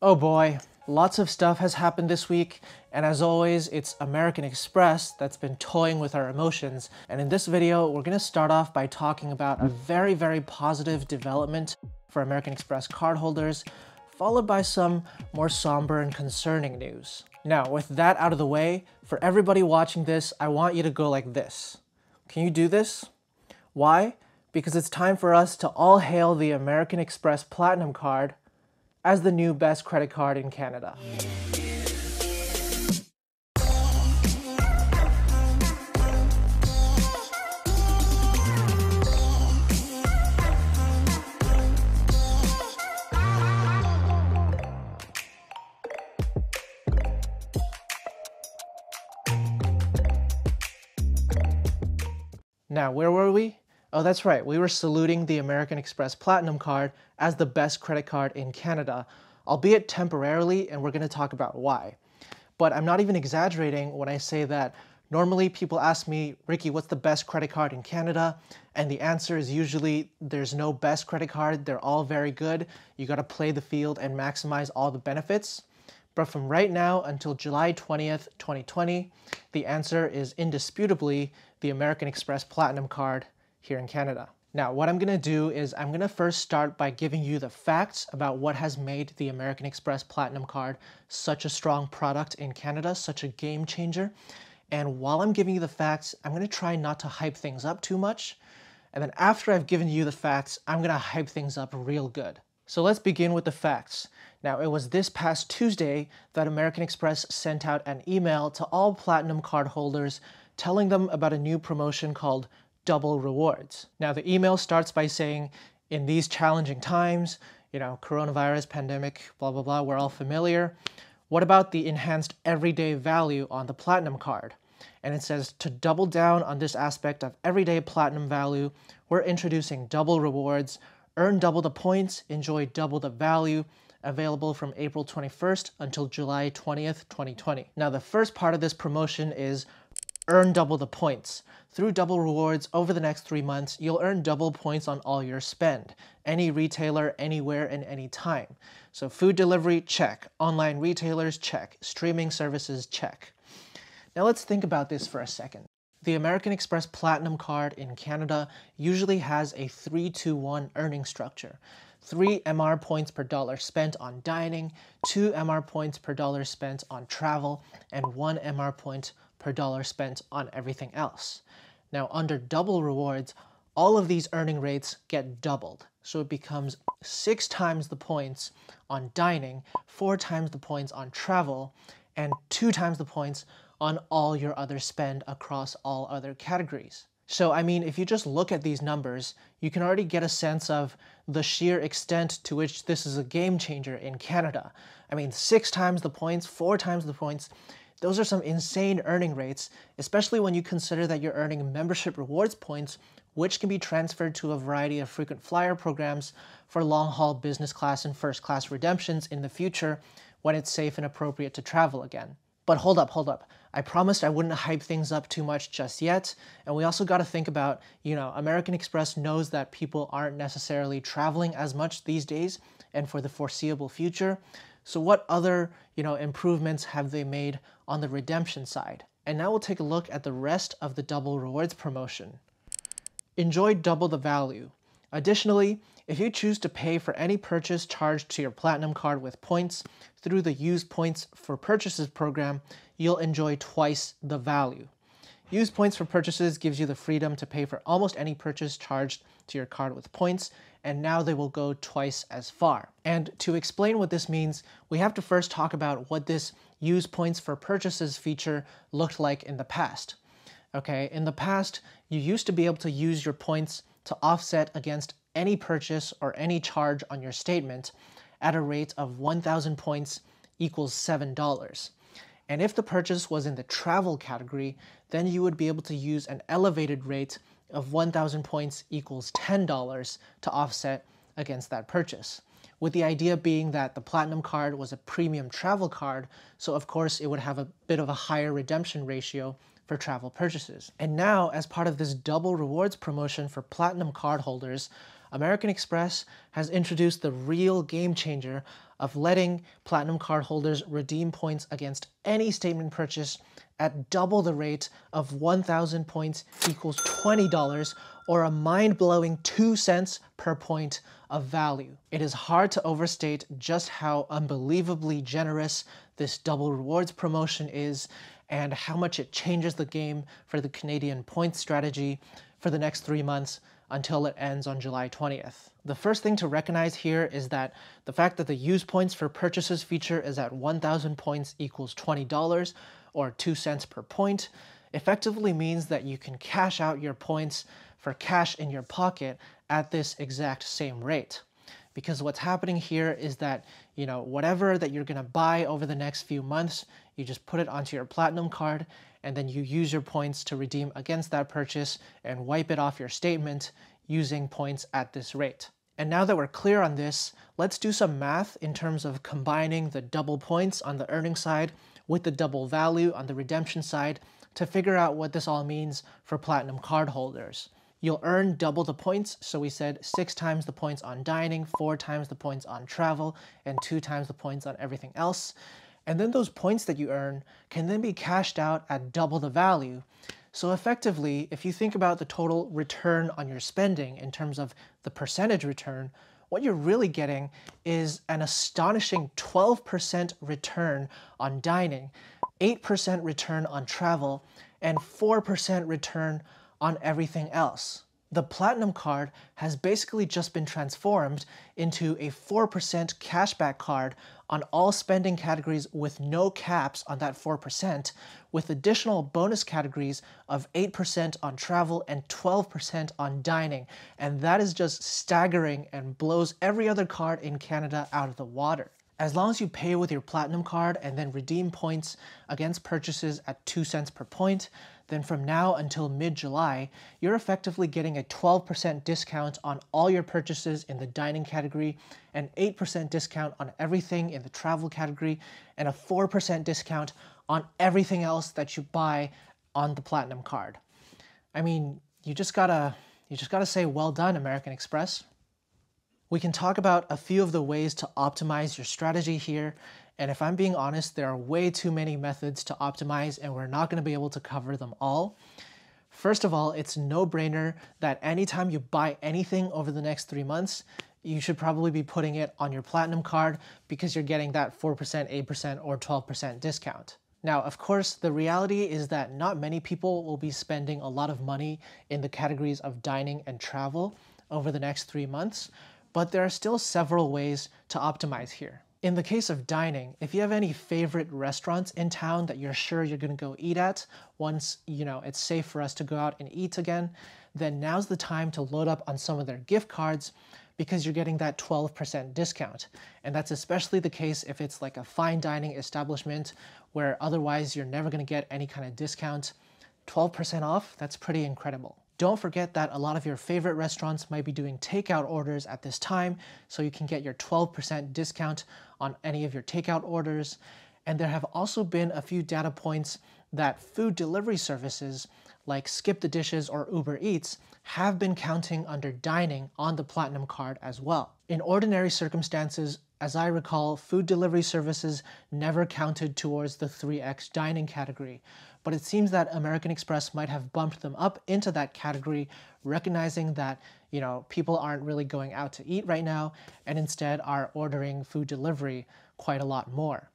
Oh boy, lots of stuff has happened this week, and as always, it's American Express that's been toying with our emotions. And in this video, we're gonna start off by talking about a very, very positive development for American Express cardholders, followed by some more somber and concerning news. Now, with that out of the way, for everybody watching this, I want you to go like this. Can you do this? Why? Because it's time for us to all hail the American Express Platinum card, as the new best credit card in Canada. Now, where were we? Oh, that's right. We were saluting the American Express Platinum card as the best credit card in Canada, albeit temporarily, and we're going to talk about why. But I'm not even exaggerating when I say that normally people ask me, Ricky, what's the best credit card in Canada? And the answer is usually there's no best credit card. They're all very good. You got to play the field and maximize all the benefits. But from right now until July 20th, 2020, the answer is indisputably the American Express Platinum card here in Canada. Now, what I'm gonna do is I'm gonna first start by giving you the facts about what has made the American Express Platinum Card such a strong product in Canada, such a game changer. And while I'm giving you the facts, I'm gonna try not to hype things up too much. And then after I've given you the facts, I'm gonna hype things up real good. So let's begin with the facts. Now, it was this past Tuesday that American Express sent out an email to all Platinum Card holders telling them about a new promotion called double rewards. Now the email starts by saying, in these challenging times, you know, coronavirus, pandemic, blah, blah, blah, we're all familiar. What about the enhanced everyday value on the platinum card? And it says to double down on this aspect of everyday platinum value, we're introducing double rewards, earn double the points, enjoy double the value, available from April 21st until July 20th, 2020. Now the first part of this promotion is earn double the points. Through double rewards over the next three months, you'll earn double points on all your spend. Any retailer, anywhere, and any time. So food delivery, check. Online retailers, check. Streaming services, check. Now let's think about this for a second. The American Express Platinum card in Canada usually has a 3 to 1 earning structure. 3 MR points per dollar spent on dining, 2 MR points per dollar spent on travel, and 1 MR point per dollar spent on everything else. Now, under double rewards, all of these earning rates get doubled. So it becomes six times the points on dining, four times the points on travel, and two times the points on all your other spend across all other categories. So, I mean, if you just look at these numbers, you can already get a sense of the sheer extent to which this is a game changer in Canada. I mean, six times the points, four times the points, those are some insane earning rates, especially when you consider that you're earning membership rewards points, which can be transferred to a variety of frequent flyer programs for long haul business class and first class redemptions in the future when it's safe and appropriate to travel again. But hold up, hold up. I promised I wouldn't hype things up too much just yet. And we also got to think about, you know, American Express knows that people aren't necessarily traveling as much these days and for the foreseeable future. So what other, you know, improvements have they made on the redemption side? And now we'll take a look at the rest of the double rewards promotion. Enjoy double the value. Additionally, if you choose to pay for any purchase charged to your Platinum card with points through the Use Points for Purchases program, you'll enjoy twice the value. Use points for purchases gives you the freedom to pay for almost any purchase charged to your card with points, and now they will go twice as far. And to explain what this means, we have to first talk about what this use points for purchases feature looked like in the past. Okay, in the past, you used to be able to use your points to offset against any purchase or any charge on your statement at a rate of 1,000 points equals $7. And if the purchase was in the travel category, then you would be able to use an elevated rate of 1,000 points equals $10 to offset against that purchase. With the idea being that the Platinum card was a premium travel card, so of course it would have a bit of a higher redemption ratio for travel purchases. And now, as part of this double rewards promotion for Platinum card holders, American Express has introduced the real game changer of letting platinum card holders redeem points against any statement purchase at double the rate of 1,000 points equals $20 or a mind-blowing 2 cents per point of value. It is hard to overstate just how unbelievably generous this double rewards promotion is and how much it changes the game for the Canadian points strategy for the next three months until it ends on July 20th. The first thing to recognize here is that the fact that the use points for purchases feature is at 1000 points equals $20 or 2 cents per point effectively means that you can cash out your points for cash in your pocket at this exact same rate. Because what's happening here is that, you know, whatever that you're gonna buy over the next few months, you just put it onto your platinum card and then you use your points to redeem against that purchase and wipe it off your statement using points at this rate. And now that we're clear on this, let's do some math in terms of combining the double points on the earning side with the double value on the redemption side to figure out what this all means for platinum card holders. You'll earn double the points, so we said six times the points on dining, four times the points on travel, and two times the points on everything else. And then those points that you earn can then be cashed out at double the value. So effectively, if you think about the total return on your spending in terms of the percentage return, what you're really getting is an astonishing 12% return on dining, 8% return on travel, and 4% return on everything else. The Platinum card has basically just been transformed into a 4% cashback card on all spending categories with no caps on that 4%, with additional bonus categories of 8% on travel and 12% on dining. And that is just staggering and blows every other card in Canada out of the water. As long as you pay with your Platinum card and then redeem points against purchases at 2 cents per point, then from now until mid-July, you're effectively getting a 12% discount on all your purchases in the dining category, an 8% discount on everything in the travel category, and a 4% discount on everything else that you buy on the platinum card. I mean, you just gotta you just gotta say well done, American Express. We can talk about a few of the ways to optimize your strategy here and if I'm being honest, there are way too many methods to optimize and we're not gonna be able to cover them all. First of all, it's no-brainer that anytime you buy anything over the next three months, you should probably be putting it on your platinum card because you're getting that 4%, 8%, or 12% discount. Now, of course, the reality is that not many people will be spending a lot of money in the categories of dining and travel over the next three months, but there are still several ways to optimize here. In the case of dining, if you have any favorite restaurants in town that you're sure you're going to go eat at once, you know, it's safe for us to go out and eat again, then now's the time to load up on some of their gift cards because you're getting that 12% discount. And that's especially the case if it's like a fine dining establishment where otherwise you're never going to get any kind of discount. 12% off, that's pretty incredible. Don't forget that a lot of your favorite restaurants might be doing takeout orders at this time, so you can get your 12% discount on any of your takeout orders. And there have also been a few data points that food delivery services like Skip the Dishes or Uber Eats have been counting under dining on the Platinum Card as well. In ordinary circumstances, as I recall, food delivery services never counted towards the 3x dining category, but it seems that American Express might have bumped them up into that category, recognizing that you know people aren't really going out to eat right now, and instead are ordering food delivery quite a lot more.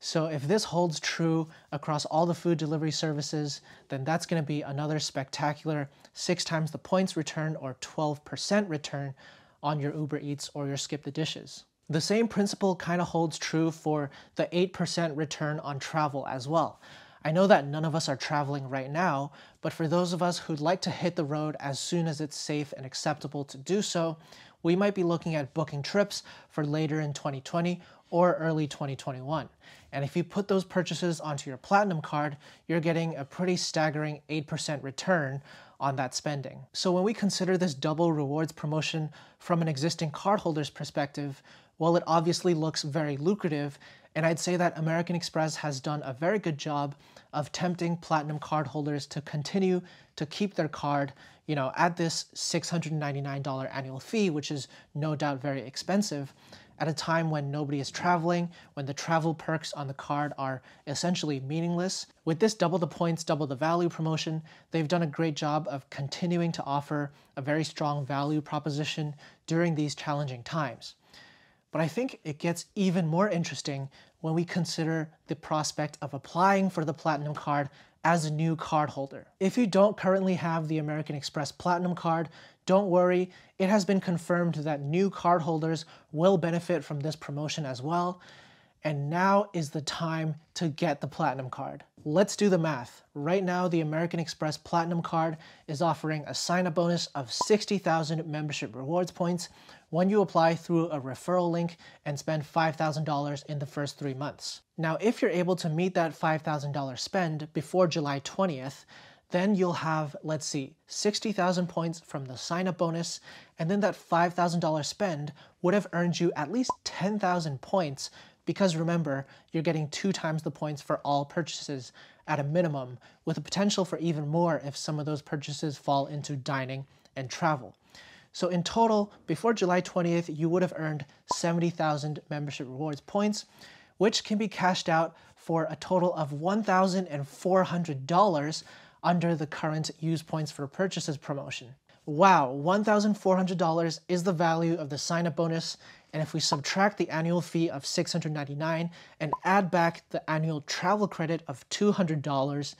So if this holds true across all the food delivery services, then that's going to be another spectacular six times the points return or 12% return on your Uber Eats or your Skip the Dishes. The same principle kind of holds true for the 8% return on travel as well. I know that none of us are traveling right now, but for those of us who'd like to hit the road as soon as it's safe and acceptable to do so, we might be looking at booking trips for later in 2020 or early 2021. And if you put those purchases onto your Platinum card, you're getting a pretty staggering 8% return on that spending. So when we consider this double rewards promotion from an existing cardholder's perspective, well, it obviously looks very lucrative, and I'd say that American Express has done a very good job of tempting platinum card holders to continue to keep their card, you know, at this $699 annual fee, which is no doubt very expensive, at a time when nobody is traveling, when the travel perks on the card are essentially meaningless. With this double the points, double the value promotion, they've done a great job of continuing to offer a very strong value proposition during these challenging times. But I think it gets even more interesting when we consider the prospect of applying for the Platinum Card as a new cardholder. If you don't currently have the American Express Platinum Card, don't worry, it has been confirmed that new cardholders will benefit from this promotion as well. And now is the time to get the Platinum Card. Let's do the math. Right now, the American Express Platinum Card is offering a sign-up bonus of 60,000 membership rewards points, when you apply through a referral link and spend $5,000 in the first three months. Now, if you're able to meet that $5,000 spend before July 20th, then you'll have, let's see, 60,000 points from the sign up bonus, and then that $5,000 spend would have earned you at least 10,000 points because remember, you're getting two times the points for all purchases at a minimum, with the potential for even more if some of those purchases fall into dining and travel. So in total, before July 20th, you would have earned 70,000 membership rewards points, which can be cashed out for a total of $1,400 under the current use points for purchases promotion. Wow, $1,400 is the value of the sign up bonus. And if we subtract the annual fee of $699 and add back the annual travel credit of $200,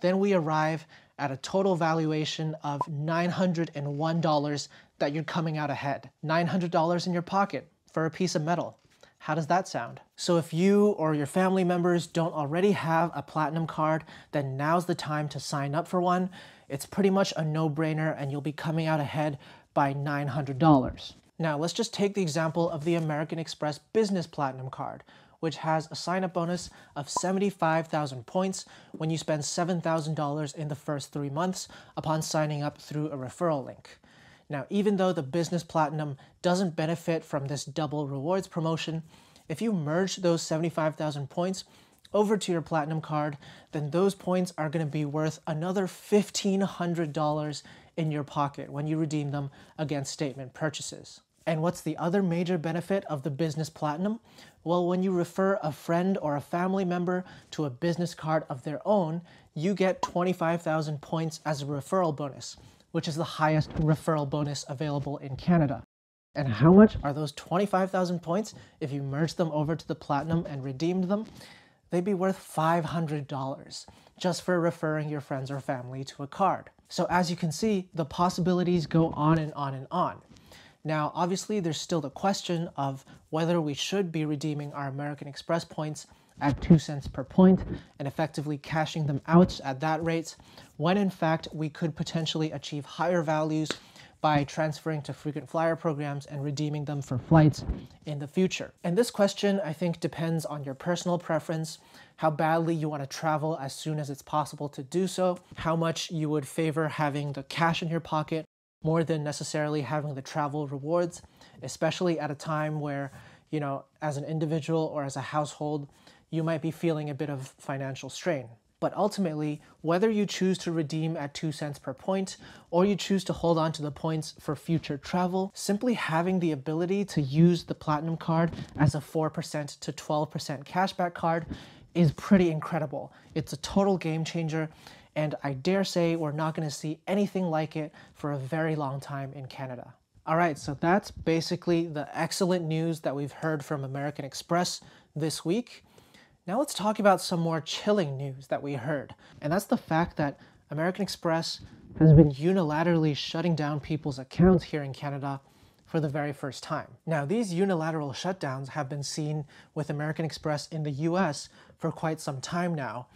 then we arrive at a total valuation of $901 that you're coming out ahead. $900 in your pocket for a piece of metal. How does that sound? So if you or your family members don't already have a platinum card, then now's the time to sign up for one. It's pretty much a no-brainer and you'll be coming out ahead by $900. Now let's just take the example of the American Express Business Platinum card, which has a sign-up bonus of 75,000 points when you spend $7,000 in the first three months upon signing up through a referral link. Now, even though the business platinum doesn't benefit from this double rewards promotion, if you merge those 75,000 points over to your platinum card, then those points are going to be worth another $1,500 in your pocket when you redeem them against statement purchases. And what's the other major benefit of the business platinum? Well, when you refer a friend or a family member to a business card of their own, you get 25,000 points as a referral bonus which is the highest referral bonus available in Canada. And how much are those 25,000 points if you merge them over to the Platinum and redeemed them? They'd be worth $500 just for referring your friends or family to a card. So as you can see, the possibilities go on and on and on. Now, obviously, there's still the question of whether we should be redeeming our American Express points at 2 cents per point and effectively cashing them out at that rate when in fact we could potentially achieve higher values by transferring to frequent flyer programs and redeeming them for flights in the future. And this question, I think, depends on your personal preference, how badly you want to travel as soon as it's possible to do so, how much you would favor having the cash in your pocket more than necessarily having the travel rewards, especially at a time where, you know, as an individual or as a household, you might be feeling a bit of financial strain. But ultimately, whether you choose to redeem at 2 cents per point or you choose to hold on to the points for future travel, simply having the ability to use the Platinum card as a 4% to 12% cashback card is pretty incredible. It's a total game changer, and I dare say we're not going to see anything like it for a very long time in Canada. All right, so that's basically the excellent news that we've heard from American Express this week. Now let's talk about some more chilling news that we heard, and that's the fact that American Express has been unilaterally shutting down people's accounts here in Canada for the very first time. Now, these unilateral shutdowns have been seen with American Express in the US for quite some time now,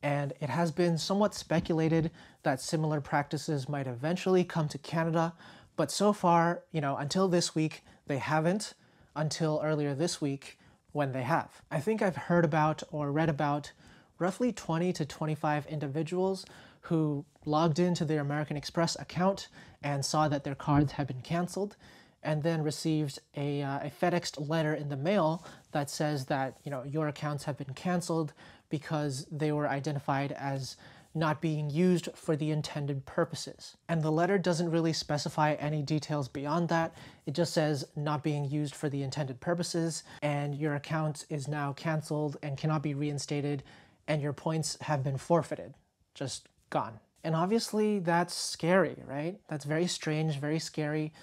and it has been somewhat speculated that similar practices might eventually come to Canada, but so far, you know, until this week, they haven't. Until earlier this week, when they have. I think I've heard about or read about roughly 20 to 25 individuals who logged into their American Express account and saw that their cards had been canceled and then received a, uh, a FedExed letter in the mail that says that you know your accounts have been canceled because they were identified as not being used for the intended purposes. And the letter doesn't really specify any details beyond that. It just says not being used for the intended purposes, and your account is now canceled and cannot be reinstated, and your points have been forfeited. Just gone. And obviously, that's scary, right? That's very strange, very scary,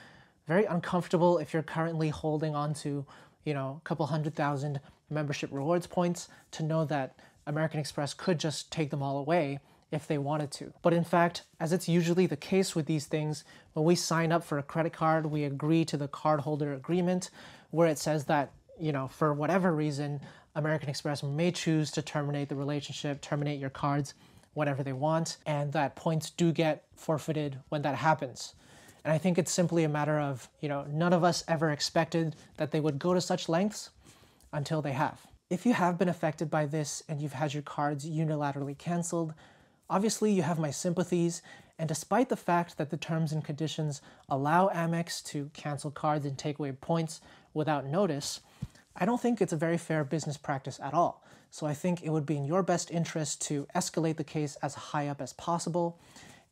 very uncomfortable if you're currently holding on to, you know, a couple hundred thousand membership rewards points to know that American Express could just take them all away if they wanted to. But in fact, as it's usually the case with these things, when we sign up for a credit card, we agree to the cardholder agreement where it says that, you know, for whatever reason, American Express may choose to terminate the relationship, terminate your cards whatever they want, and that points do get forfeited when that happens. And I think it's simply a matter of, you know, none of us ever expected that they would go to such lengths until they have. If you have been affected by this and you've had your cards unilaterally canceled, Obviously, you have my sympathies, and despite the fact that the terms and conditions allow Amex to cancel cards and take away points without notice, I don't think it's a very fair business practice at all. So I think it would be in your best interest to escalate the case as high up as possible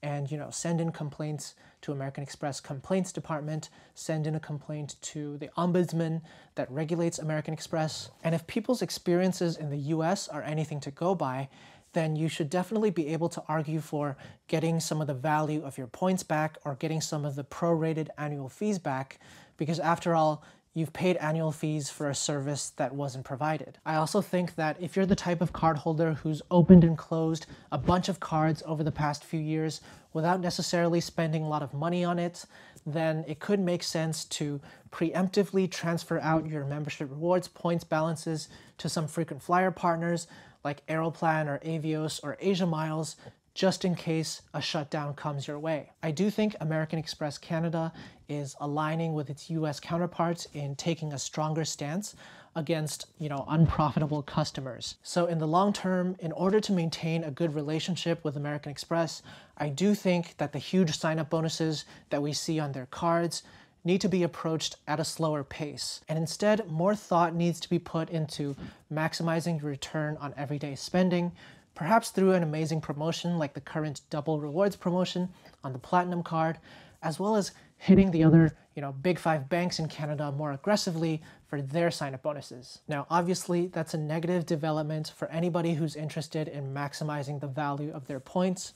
and you know send in complaints to American Express complaints department, send in a complaint to the ombudsman that regulates American Express. And if people's experiences in the US are anything to go by, then you should definitely be able to argue for getting some of the value of your points back or getting some of the prorated annual fees back, because after all, you've paid annual fees for a service that wasn't provided. I also think that if you're the type of cardholder who's opened and closed a bunch of cards over the past few years without necessarily spending a lot of money on it, then it could make sense to preemptively transfer out your membership rewards points balances to some frequent flyer partners like Aeroplan or Avios or Asia Miles just in case a shutdown comes your way. I do think American Express Canada is aligning with its US counterparts in taking a stronger stance against, you know, unprofitable customers. So in the long term, in order to maintain a good relationship with American Express, I do think that the huge sign-up bonuses that we see on their cards need to be approached at a slower pace. And instead, more thought needs to be put into maximizing return on everyday spending, perhaps through an amazing promotion like the current double rewards promotion on the Platinum card, as well as hitting the other you know, big five banks in Canada more aggressively for their sign-up bonuses. Now, obviously, that's a negative development for anybody who's interested in maximizing the value of their points,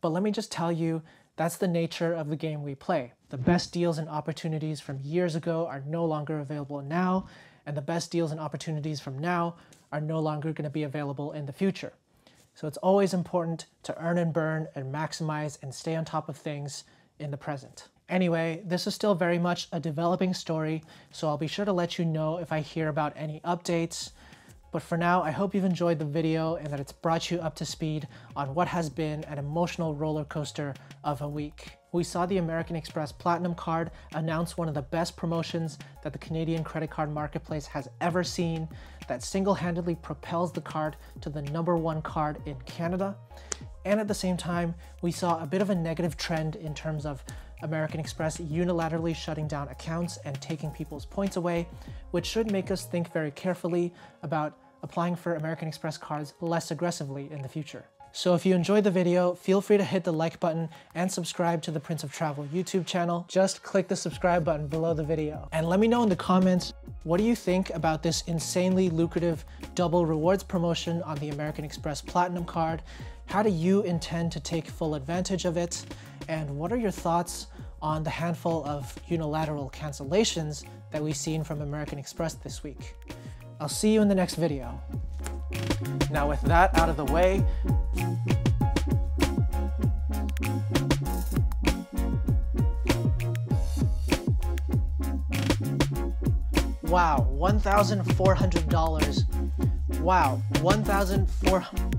but let me just tell you that's the nature of the game we play. The best deals and opportunities from years ago are no longer available now, and the best deals and opportunities from now are no longer going to be available in the future. So it's always important to earn and burn and maximize and stay on top of things in the present. Anyway, this is still very much a developing story, so I'll be sure to let you know if I hear about any updates, but for now, I hope you've enjoyed the video and that it's brought you up to speed on what has been an emotional roller coaster of a week. We saw the American Express Platinum Card announce one of the best promotions that the Canadian credit card marketplace has ever seen that single-handedly propels the card to the number one card in Canada. And at the same time, we saw a bit of a negative trend in terms of American Express unilaterally shutting down accounts and taking people's points away, which should make us think very carefully about applying for American Express cards less aggressively in the future. So if you enjoyed the video, feel free to hit the like button and subscribe to the Prince of Travel YouTube channel. Just click the subscribe button below the video. And let me know in the comments, what do you think about this insanely lucrative double rewards promotion on the American Express Platinum card? How do you intend to take full advantage of it? And what are your thoughts on the handful of unilateral cancellations that we've seen from American Express this week? I'll see you in the next video. Now with that out of the way, Wow, $1,400. Wow, 1,400.